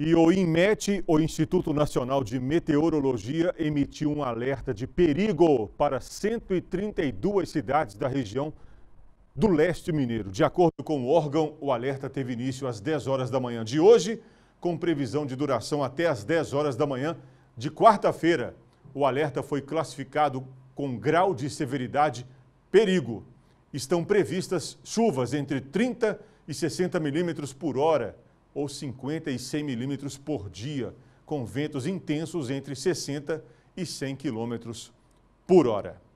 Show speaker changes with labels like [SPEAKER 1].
[SPEAKER 1] E o INMET, o Instituto Nacional de Meteorologia, emitiu um alerta de perigo para 132 cidades da região do leste mineiro. De acordo com o órgão, o alerta teve início às 10 horas da manhã de hoje, com previsão de duração até às 10 horas da manhã de quarta-feira. O alerta foi classificado com grau de severidade perigo. Estão previstas chuvas entre 30 e 60 milímetros por hora ou 50 e 100 milímetros por dia, com ventos intensos entre 60 e 100 quilômetros por hora.